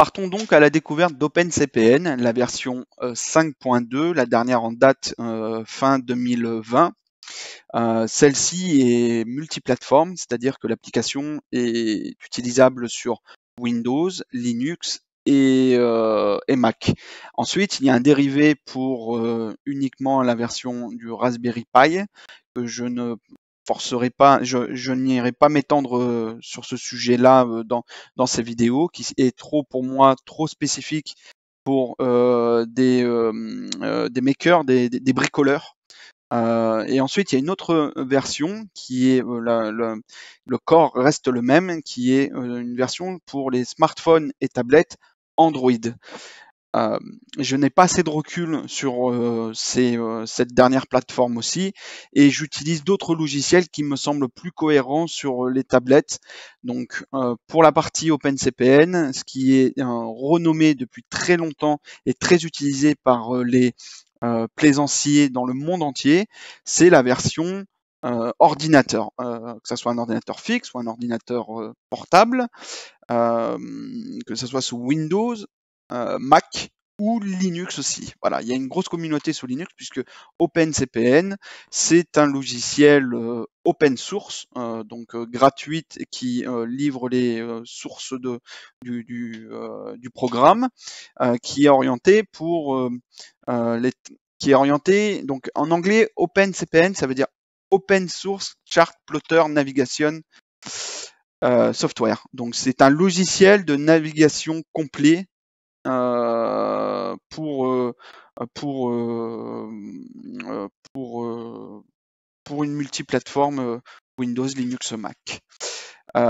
Partons donc à la découverte d'OpenCPN, la version 5.2, euh, la dernière en date euh, fin 2020. Euh, celle-ci est multiplateforme, c'est-à-dire que l'application est utilisable sur Windows, Linux et, et, Mac. Ensuite, il y a un dérivé pour uniquement la version du Raspberry Pi que je ne je, n'irai pas m'étendre euh, sur ce sujet-là euh, dans, ces vidéos, qui est trop pour moi trop spécifique pour euh, des, makers, des, bricoleurs. et ensuite, il y a une autre version qui est le corps reste le même, qui est une version pour les smartphones et tablettes Android. Euh, je n'ai pas assez de recul sur euh, euh, cette dernière plateforme aussi, et j'utilise d'autres logiciels qui me semblent plus cohérents sur les tablettes. Donc pour la partie OpenCPN, ce qui est renommé depuis très longtemps et très utilisé par les plaisanciers dans le monde entier, c'est la version ordinateur, que ce soit un ordinateur fixe ou un ordinateur portable, que ce soit sous Windows euh, Mac ou Linux aussi. Voilà, il y a une grosse communauté sur Linux puisque OpenCPN, c'est un logiciel euh, open source, euh, donc gratuit, qui livre les sources de, du, du, programme, qui est orienté pour qui est orienté donc en anglais OpenCPN, ça veut dire Open Source Chart Plotter Navigation. software. Donc c'est un logiciel de navigation complet euh, pour euh, euh, pour pour pour une multiplateforme Windows, Linux, Mac.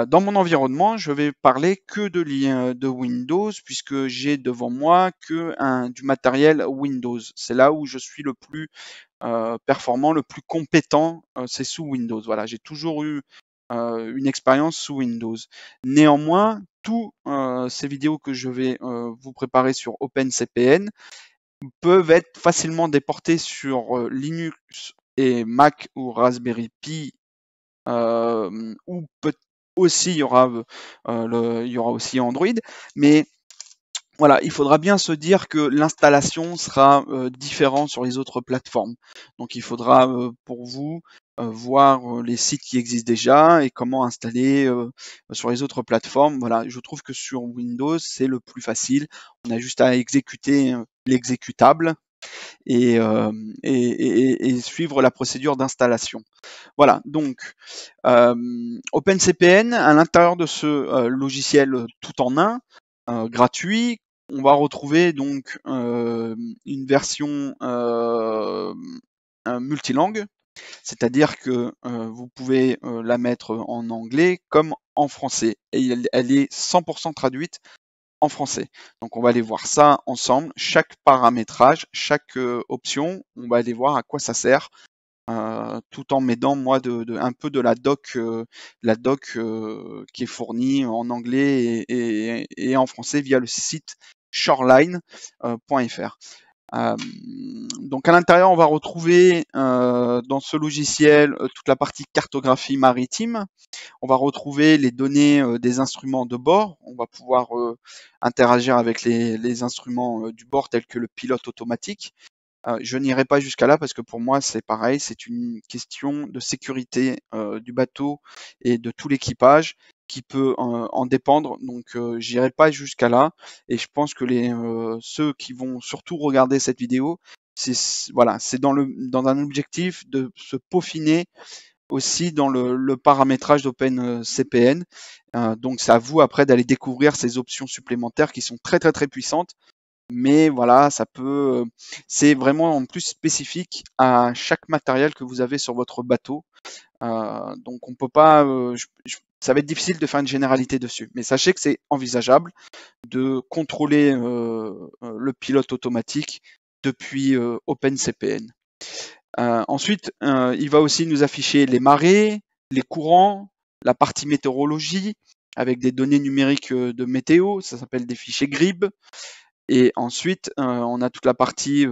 dans mon environnement, je vais parler que de, de Windows puisque j'ai devant moi que du matériel Windows. C'est là où je suis le plus performant, le plus compétent, c'est sous Windows. Voilà, j'ai toujours eu une expérience sous Windows. Néanmoins, toutes euh, ces vidéos que je vais euh, vous préparer sur OpenCPN peuvent être facilement déportées sur euh, Linux et Mac ou Raspberry Pi ou peut aussi il y aura y aura aussi Android mais voilà, il faudra bien se dire que l'installation sera différente sur les autres plateformes. Donc il faudra pour vous euh, voir euh, les sites qui existent déjà et comment installer euh, sur les autres plateformes. Voilà, je trouve que sur Windows, c'est le plus facile. On a juste à exécuter l'exécutable et, suivre la procédure d'installation. Voilà, donc OpenCPN, à l'intérieur de ce logiciel tout en un, gratuit, on va retrouver donc une version multilingue c'est-à-dire que euh, vous pouvez euh, la mettre en anglais comme en français. Et elle, est 100% traduite en français. Donc on va aller voir ça ensemble. Chaque paramétrage, chaque euh, option, on va aller voir à quoi ça sert. tout en m'aidant moi un peu de la doc, la doc qui est fournie en anglais et, en français via le site shoreline.fr donc à l'intérieur, on va retrouver euh, dans ce logiciel euh, toute la partie cartographie maritime. On va retrouver les données euh, des instruments de bord. On va pouvoir interagir avec les, instruments du bord tels que le pilote automatique. je n'irai pas jusqu'à là parce que pour moi c'est pareil, c'est une question de sécurité du bateau et de tout l'équipage qui peut en, dépendre. Donc euh, j'irai pas jusqu'à là. Et je pense que les ceux qui vont surtout regarder cette vidéo, c'est voilà, c'est dans un objectif de se peaufiner aussi dans le, paramétrage d'OpenCPN. Euh, euh, donc c'est à vous après d'aller découvrir ces options supplémentaires qui sont très très très puissantes. Mais voilà, ça peut. Euh, c'est vraiment en plus spécifique à chaque matériel que vous avez sur votre bateau. donc on peut pas. ça va être difficile de faire une généralité dessus. Mais sachez que c'est envisageable de contrôler le pilote automatique depuis euh, OpenCPN. Euh, ensuite, euh, il va aussi nous afficher les marées, les courants, la partie météorologie avec des données numériques de météo, ça s'appelle des fichiers GRIB. Et ensuite, on a toute la partie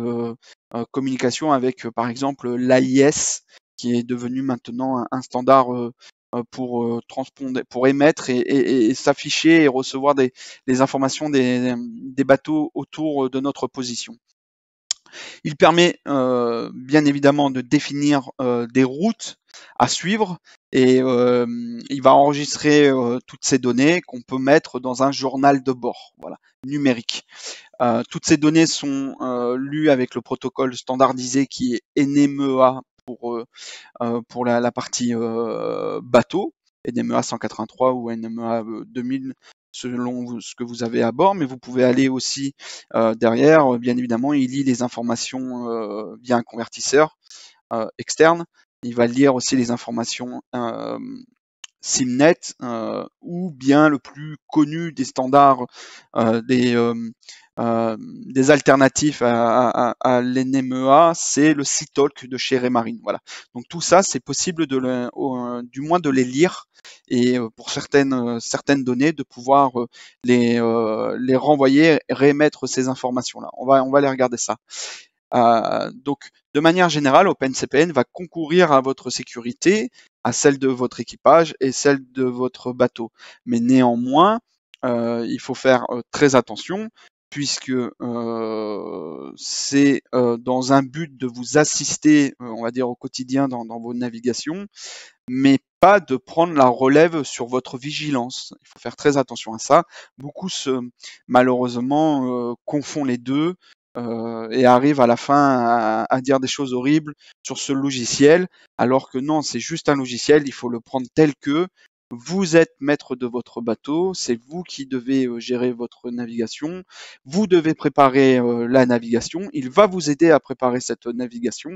communication avec, par exemple, l'AIS, qui est devenu maintenant un, standard pour pour émettre et, s'afficher et recevoir des, les informations des, bateaux autour de notre position. Il permet euh, bien évidemment de définir euh, des routes à suivre et euh, il va enregistrer toutes ces données qu'on peut mettre dans un journal de bord, numérique. toutes ces données sont lues avec le protocole standardisé qui est NMEA pour, la, la partie bateau, NMEA 183 ou NMEA 2000 selon ce que vous avez à bord, mais vous pouvez aller aussi euh, derrière. Euh, bien évidemment, il lit les informations euh, via un convertisseur externe. Il va lire aussi les informations SIMnet ou bien le plus connu des standards des euh, des alternatives à, à, l'NMEA, c'est le Cytalk de chez Raymarine. Voilà. Donc tout ça, c'est possible de euh, du moins de les lire et euh, pour certaines, certaines données, de pouvoir les, renvoyer, remettre ces informations-là. On va, on aller regarder ça. donc, de manière générale, OpenCPN va concourir à votre sécurité, à celle de votre équipage et celle de votre bateau. Mais néanmoins, il faut faire très attention puisque euh, c'est euh, dans un but de vous assister, euh, on va dire, au quotidien dans, vos navigations, mais pas de prendre la relève sur votre vigilance. Il faut faire très attention à ça. Beaucoup se, malheureusement, confondent les deux et arrivent à la fin à, dire des choses horribles sur ce logiciel, alors que non, c'est juste un logiciel, il faut le prendre tel que, vous êtes maître de votre bateau, c'est vous qui devez euh, gérer votre navigation, vous devez préparer euh, la navigation, il va vous aider à préparer cette navigation.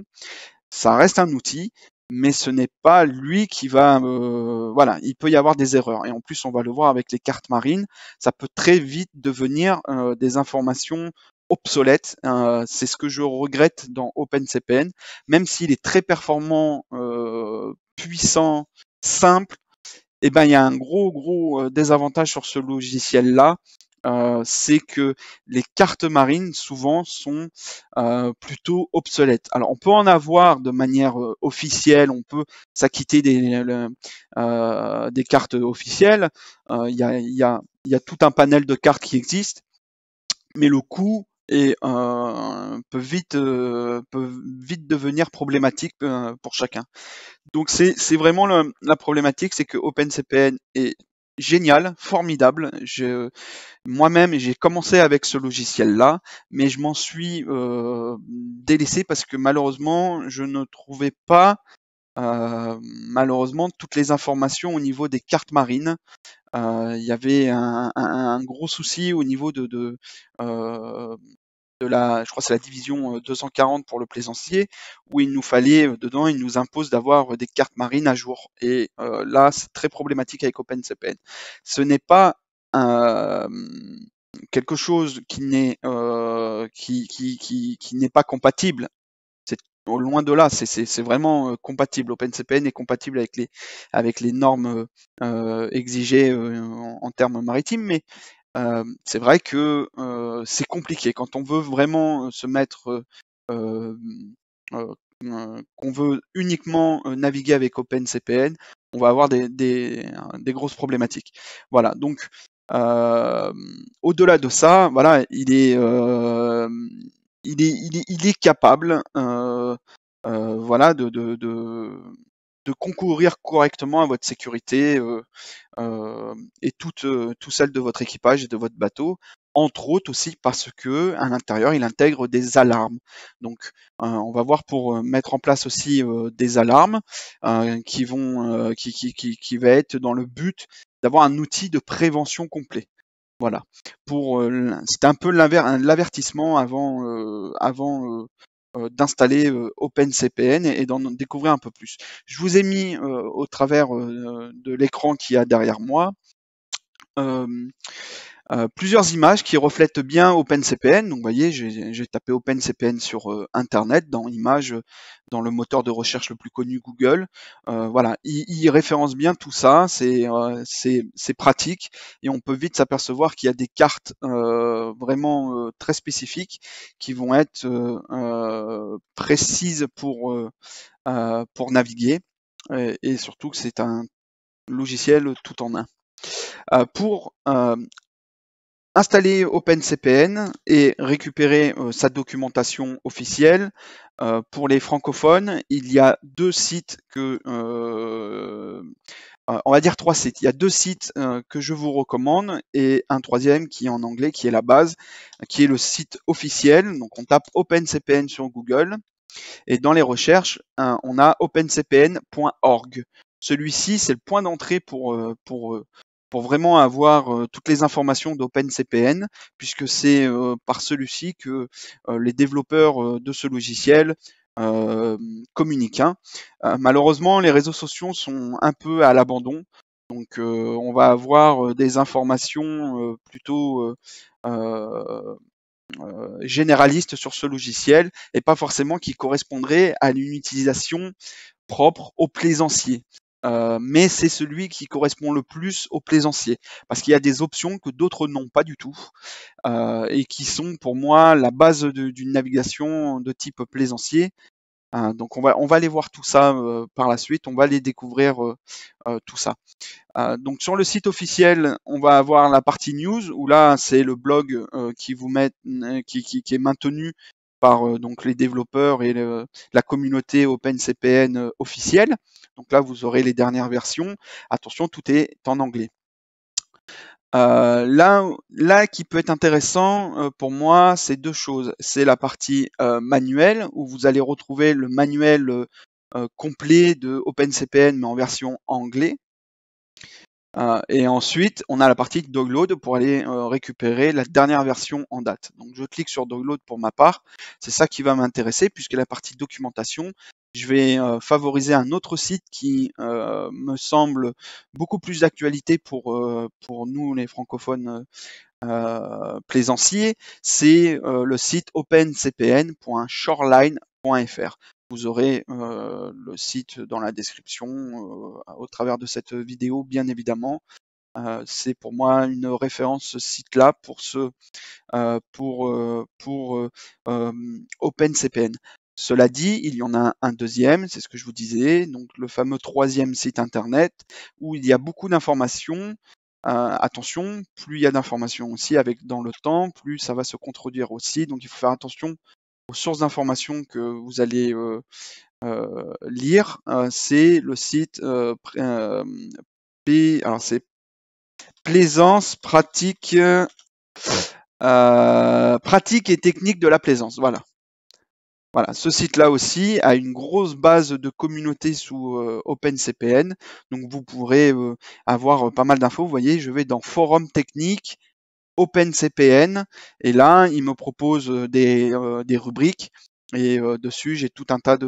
Ça reste un outil, mais ce n'est pas lui qui va... Euh, voilà, il peut y avoir des erreurs. Et en plus, on va le voir avec les cartes marines, ça peut très vite devenir des informations obsolètes, c'est ce que je regrette dans OpenCPN, même s'il est très performant, puissant, simple eh ben, il y a un gros, gros euh, désavantage sur ce logiciel-là. Euh, c'est que les cartes marines souvent sont euh, plutôt obsolètes. Alors on peut en avoir de manière officielle, on peut s'acquitter des, des cartes officielles. Il y a, y, a, tout un panel de cartes qui existent, mais le coût et euh, peut vite euh, peut vite devenir problématique euh, pour chacun. Donc c'est c'est vraiment la problématique, c'est que OpenCPN est génial, formidable. Je, moi-même, j'ai commencé avec ce logiciel-là, mais je m'en suis euh, délaissé parce que malheureusement, je ne trouvais pas euh, malheureusement toutes les informations au niveau des cartes marines. Euh, il y avait un, gros souci au niveau de, euh, la, je crois c'est la division 240 pour le plaisancier, où il nous fallait dedans, il nous impose d'avoir des cartes marines à jour. Et là, c'est très problématique avec OpenCPN. Ce n'est pas quelque chose qui n'est qui, qui n'est pas compatible loin de là, c'est vraiment euh, compatible. OpenCPN est compatible avec les, avec les normes euh, euh, exigées en, termes maritimes, mais c'est vrai que c'est compliqué. Quand on veut vraiment se mettre, qu'on veut uniquement naviguer avec OpenCPN, on va avoir des, des grosses problématiques. Voilà, donc au-delà de ça, voilà, il est il est, capable, euh, euh, voilà, de, de, concourir correctement à votre sécurité euh, et toute, tout celle de votre équipage et de votre bateau entre autres aussi parce que à l'intérieur il intègre des alarmes. Donc on va voir pour mettre en place aussi des alarmes qui vont qui, qui va être dans le but d'avoir un outil de prévention complet. Voilà. Euh, c'était un peu l'avertissement avant euh, euh, d'installer OpenCPN et, d'en découvrir un peu plus. Je vous ai mis au travers de l'écran qu'il y a derrière moi. Euh, plusieurs images qui reflètent bien OpenCPN. Donc, vous voyez, j'ai tapé OpenCPN sur euh, Internet, dans Images, dans le moteur de recherche le plus connu, Google. Euh, voilà, il, référence bien tout ça, c'est pratique et on peut vite s'apercevoir qu'il y a des cartes vraiment très spécifiques qui vont être précises pour, pour naviguer et, surtout que c'est un logiciel tout en un. Euh, pour installer OpenCPN et récupérer euh, sa documentation officielle. Euh, pour les francophones, il y a deux sites que, euh, on va dire trois sites. Il y a deux sites que je vous recommande et un troisième qui est en anglais, qui est la base, qui est le site officiel. Donc on tape OpenCPN sur Google et dans les recherches, on a opencpn.org. Celui-ci, c'est le point d'entrée pour, pour pour vraiment avoir euh, toutes les informations d'OpenCPN, puisque c'est euh, par celui-ci que euh, les développeurs de ce logiciel communiquent. Hein. malheureusement, les réseaux sociaux sont un peu à l'abandon. Donc on va avoir des informations plutôt généralistes sur ce logiciel et pas forcément qui correspondraient à une utilisation propre aux plaisanciers. Euh, mais c'est celui qui correspond le plus au plaisancier, parce qu'il y a des options que d'autres n'ont pas du tout, euh, et qui sont pour moi la base d'une navigation de type plaisancier. Hein, donc on va, on va aller voir tout ça euh, par la suite, on va aller découvrir tout ça. donc sur le site officiel, on va avoir la partie news, où là c'est le blog qui, vous met, qui, est maintenu par euh, donc les développeurs et la communauté OpenCPN euh, officielle. Donc là, vous aurez les dernières versions. Attention, tout est en anglais. Euh, là, là, qui peut être intéressant pour moi, c'est deux choses. C'est la partie manuelle où vous allez retrouver le manuel complet de OpenCPN mais en version anglais. Euh, et ensuite, on a la partie Dogload pour aller euh, récupérer la dernière version en date. Donc je clique sur Dogload pour ma part. C'est ça qui va m'intéresser puisque la partie documentation, je vais euh, favoriser un autre site qui me semble beaucoup plus d'actualité pour, pour nous les francophones plaisanciers. C'est le site opencpn.shoreline.fr. Vous aurez euh, le site dans la description euh, au travers de cette vidéo, bien évidemment. Euh, c'est pour moi une référence ce site-là pour ce pour pour OpenCPN. Cela dit, il y en a un deuxième, c'est ce que je vous disais, donc le fameux troisième site internet où il y a beaucoup d'informations. attention, plus il y a d'informations aussi avec dans le temps, plus ça va se contredire aussi. Donc il faut faire attention sources d'informations que vous allez euh, euh, lire, euh, c'est le site P, alors c'est Plaisance pratique pratique et technique de la plaisance. Voilà. Voilà, ce site-là aussi a une grosse base de communauté sous OpenCPN, donc vous pourrez avoir pas mal d'infos. Vous voyez, je vais dans forum technique, OpenCPN. Et là, il me propose euh, des, euh, des rubriques. Et euh, dessus, j'ai tout un tas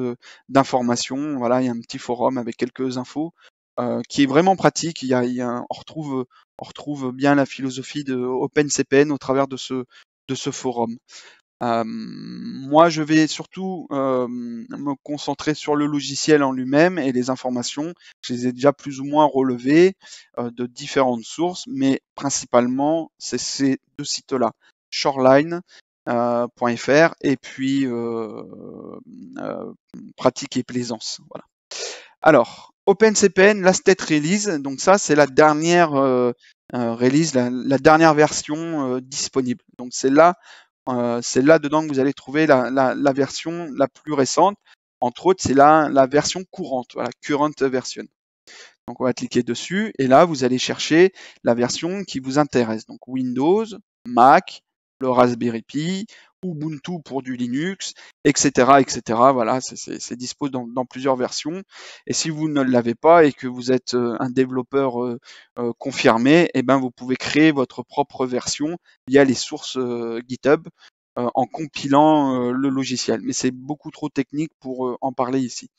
d'informations. Voilà, il y a un petit forum avec quelques infos qui est vraiment pratique. Il il on, retrouve, on retrouve bien la philosophie de OpenCPN au travers de ce, de ce forum. Euh, moi, je vais surtout euh, me concentrer sur le logiciel en lui-même et les informations. Je les ai déjà plus ou moins relevées euh, de différentes sources, mais principalement, c'est ces deux sites-là, shoreline.fr et puis pratique et plaisance. Alors, OpenCPN, la state release, donc ça c'est la dernière release, la, dernière version disponible. Donc c'est là euh, c'est là-dedans que vous allez trouver la, version la plus récente. Entre autres, c'est la, la version courante, la current version. Donc on va cliquer dessus et là vous allez chercher la version qui vous intéresse. Donc Windows, Mac, le Raspberry Pi, Ubuntu pour du Linux, etc. etc. Voilà, c'est dispo dans, dans, plusieurs versions. Et si vous ne l'avez pas et que vous êtes euh, un développeur euh, euh, confirmé, eh ben vous pouvez créer votre propre version via les sources GitHub en compilant le logiciel. Mais c'est beaucoup trop technique pour en parler ici.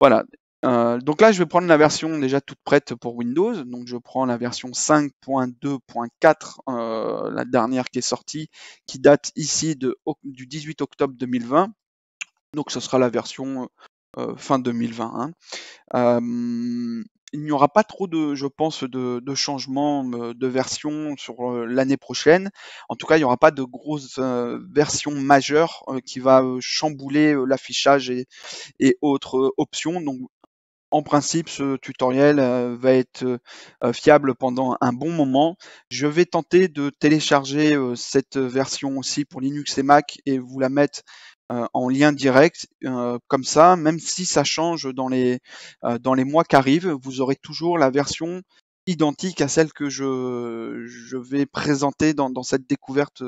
Voilà, euh, donc là, je vais prendre la version déjà toute prête pour Windows. Donc je prends la version 5.2.4, euh, la dernière qui est sortie, qui date ici de, du 18 octobre 2020. Donc ce sera la version euh, fin 2020. Hein. il n'y aura pas trop de, je pense, de, changements de version sur l'année prochaine. En tout cas, il n'y aura pas de grosse version majeure qui va chambouler l'affichage et, et, autres options. Donc en principe, ce tutoriel euh, va être euh, euh, fiable pendant un bon moment. Je vais tenter de télécharger cette version aussi pour Linux et Mac et vous la mettre en lien direct comme ça même si ça change dans les dans les mois qui arrivent vous aurez toujours la version identique à celle que je, vais présenter dans cette découverte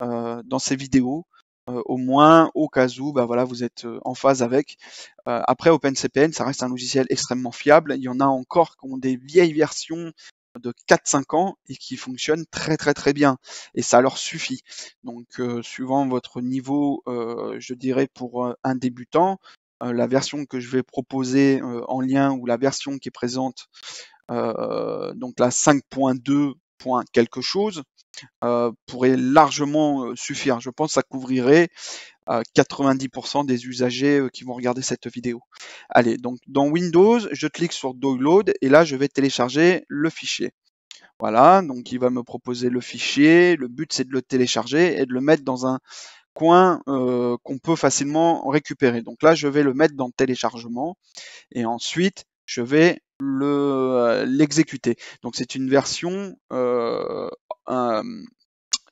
dans ces vidéos euh, au moins au cas où bah, voilà, vous êtes euh, en phase avec. Euh, après, OpenCPN, ça reste un logiciel extrêmement fiable. Il y en a encore qui ont des vieilles versions de 4-5 ans et qui fonctionnent très très très bien. Et ça leur suffit. Donc, suivant votre niveau, je dirais pour un débutant, la version que je vais proposer en lien ou la version qui est présente, donc la 5.2 quelque chose, euh, pourrait largement euh, suffire. Je pense que ça couvrirait 90% euh, des usagers qui vont regarder cette vidéo. Allez, donc dans Windows, je clique sur Download et là, je vais télécharger le fichier. Voilà, donc il va me proposer le fichier. Le but, c'est de le télécharger et de le mettre dans un coin qu'on peut facilement récupérer. Donc là, je vais le mettre dans téléchargement et ensuite, je vais l'exécuter. Donc c'est une version euh,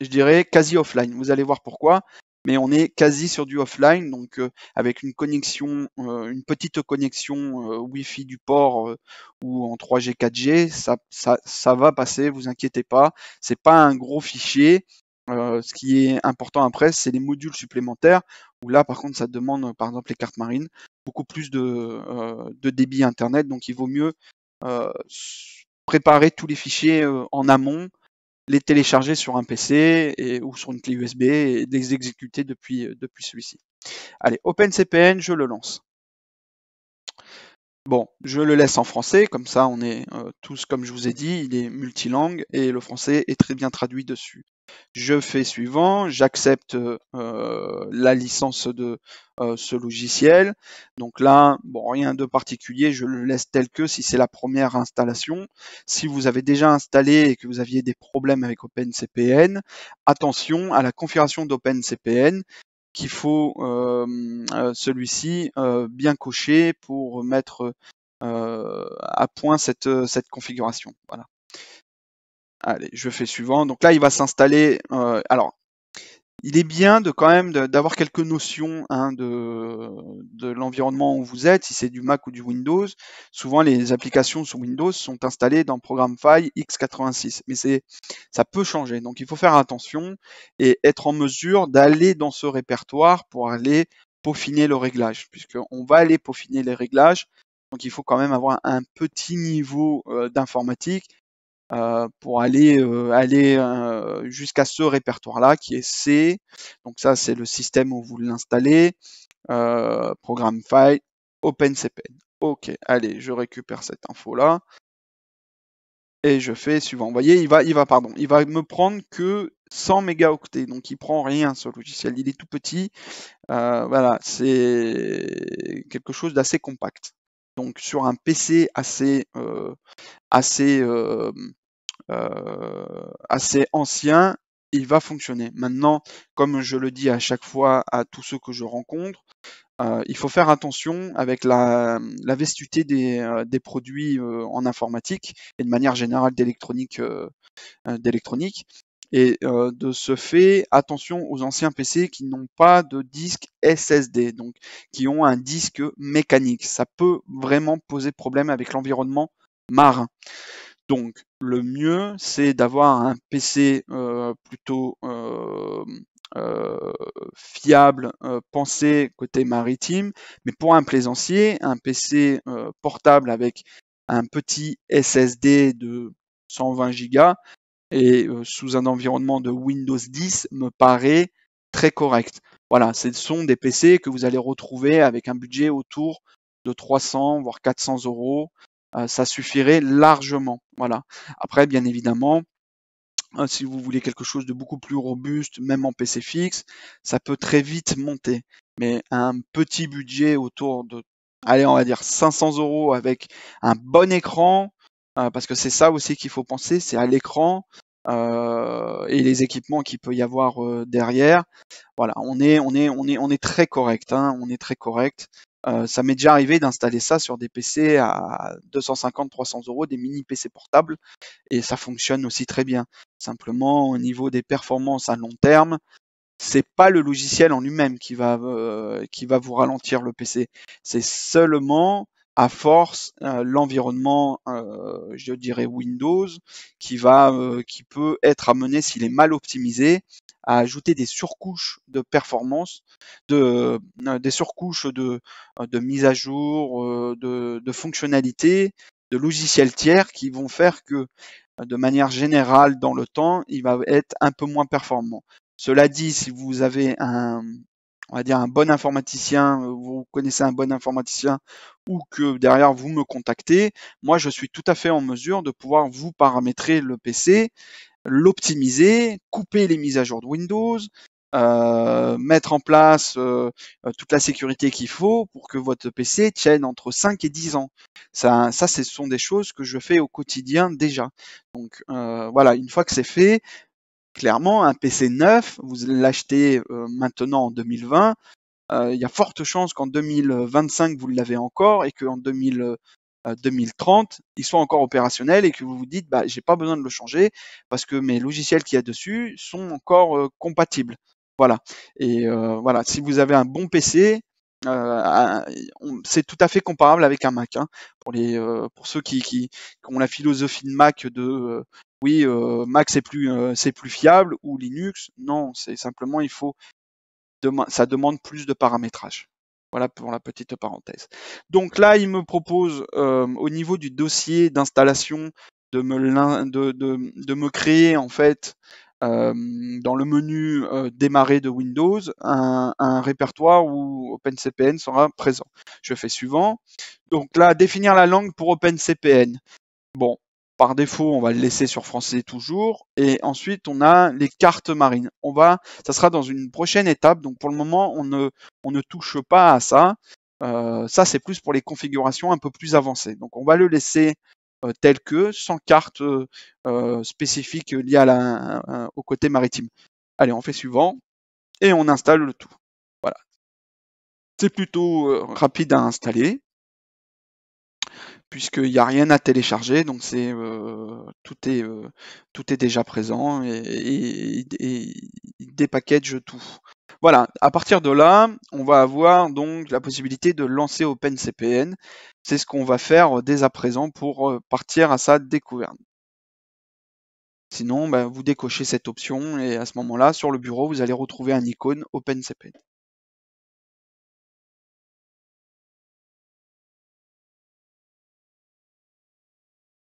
je dirais, quasi offline. Vous allez voir pourquoi. Mais on est quasi sur du offline, donc euh, avec une connexion, euh, une petite connexion wifi Wi-Fi du port ou en 3G, 4G, ça, va passer, vous inquiétez pas. C'est pas un gros fichier. ce qui est important après, c'est les modules supplémentaires où là, par contre, ça demande, par exemple, les cartes marines, beaucoup plus de débit internet. Donc, il vaut mieux préparer tous les fichiers en amont les télécharger sur un PC et, ou sur une clé USB et les exécuter depuis, euh, depuis celui-ci. Allez, OpenCPN, je le lance. Bon, je le laisse en français, comme ça on est euh, tous, comme je vous ai dit, il est multilingue et le français est très bien traduit dessus je fais suivant, j'accepte euh, la licence de euh, ce logiciel. Donc là, bon, rien de particulier, je le laisse tel que si c'est la première installation. Si vous avez déjà installé et que vous aviez des problèmes avec OpenCPN, attention à la configuration d'OpenCPN qu'il faut euh, celui-ci bien cocher pour mettre à point cette, cette configuration. Voilà. Allez, je fais suivant. Donc là, il va s'installer. Euh, alors, il est bien de quand même d'avoir quelques notions hein, de, l'environnement où vous êtes, si c'est du Mac ou du Windows. Souvent, les applications sous Windows sont installées dans Programme File x86, mais c'est ça peut changer. Donc, il faut faire attention et être en mesure d'aller dans ce répertoire pour aller peaufiner le réglage, puisqu'on va aller peaufiner les réglages. Donc, il faut quand même avoir un petit niveau euh, d'informatique euh, pour aller, euh, aller euh, jusqu'à ce répertoire-là qui est C. Donc ça, c'est le système où vous l'installez. programme file, OpenCPN. Ok, allez, je récupère cette info-là. Et je fais suivant. Vous voyez, il va, il va, pardon, il va me prendre que 100 mégaoctets. Donc il prend rien ce logiciel. Il est tout petit. voilà, c'est quelque chose d'assez compact donc sur un PC assez, euh, assez, euh, euh, assez ancien, il va fonctionner. Maintenant, comme je le dis à chaque fois à tous ceux que je rencontre, il faut faire attention avec la, la des, produits en informatique et de manière générale d'électronique. d'électronique. Et euh, de ce fait, attention aux anciens PC qui n'ont pas de disque SSD, donc qui ont un disque mécanique. Ça peut vraiment poser problème avec l'environnement marin. Donc le mieux, c'est d'avoir un PC euh, plutôt euh, fiable, pensé côté maritime. Mais pour un plaisancier, un PC portable avec un petit SSD de 120 Go, et euh, sous un environnement de Windows 10 me paraît très correct. Voilà, ce sont des PC que vous allez retrouver avec un budget autour de 300 voire 400 euros. Euh, ça suffirait largement. Voilà. Après, bien évidemment, euh, si vous voulez quelque chose de beaucoup plus robuste, même en PC fixe, ça peut très vite monter. Mais un petit budget autour de, allez, on va dire 500 euros avec un bon écran, euh, parce que c'est ça aussi qu'il faut penser, c'est à l'écran euh, et les équipements qu'il peut y avoir euh, derrière. Voilà, on est, on est, on est, on est très correct, hein, on est très correct. ça m'est déjà arrivé d'installer ça sur des PC à 250-300 euros, des mini PC portables, et ça fonctionne aussi très bien. Simplement, au niveau des performances à long terme, c'est pas le logiciel en lui-même qui va qui va vous ralentir le PC. C'est seulement à force euh, l'environnement, euh, je dirais Windows, qui va, euh, qui peut être amené s'il est mal optimisé à ajouter des surcouches de performance, de, des surcouches de, de mise à jour, de, de fonctionnalités, de logiciels tiers qui vont faire que, de manière générale, dans le temps, il va être un peu moins performant. Cela dit, si vous avez un, on va dire un bon informaticien, euh, vous connaissez un bon informaticien ou que derrière vous me contactez, moi je suis tout à fait en mesure de pouvoir vous paramétrer le PC, l'optimiser, couper les mises à jour de Windows, euh, mettre en place euh, toute la sécurité qu'il faut pour que votre PC tienne entre 5 et 10 ans. Ça, ce sont des choses que je fais au quotidien déjà. Donc voilà, une fois que c'est fait, clairement, un PC neuf, vous l'achetez euh, maintenant en 2020, euh, il y a forte chance qu'en 2025 vous l'avez encore et qu'en 2000, 2030 euh, il soit encore opérationnel et que vous vous dites bah j'ai pas besoin de le changer parce que mes logiciels qu'il y a dessus sont encore compatibles. Voilà. Et voilà, si vous avez un bon PC, c'est tout à fait comparable avec un Mac. Hein, pour les, pour ceux qui, ont la philosophie de Mac de oui, euh, Mac euh, c'est plus fiable ou Linux. Non, c'est simplement il faut ça demande plus de paramétrage. Voilà pour la petite parenthèse. Donc là, il me propose euh, au niveau du dossier d'installation de me, créer en fait dans le menu démarrer de Windows un, un, répertoire où OpenCPN sera présent. Je fais suivant. Donc là, définir la langue pour OpenCPN. Bon, par défaut, on va le laisser sur français toujours. Et ensuite, on a les cartes marines. On va, ça sera dans une prochaine étape. Donc pour le moment, on ne, on ne touche pas à ça. Euh, ça, c'est plus pour les configurations un peu plus avancées. Donc on va le laisser euh, tel que, sans carte euh, spécifique liée à la, au côté maritime. Allez, on fait suivant et on installe le tout. Voilà. C'est plutôt euh, rapide à installer puisqu'il n'y a rien à télécharger, donc c'est euh, tout est euh, tout est déjà présent et, il paquets, tout. Voilà, à partir de là, on va avoir donc la possibilité de lancer OpenCPN. C'est ce qu'on va faire euh, dès à présent pour partir à sa découverte. Sinon, ben, vous décochez cette option et à ce moment-là, sur le bureau, vous allez retrouver un icône OpenCPN.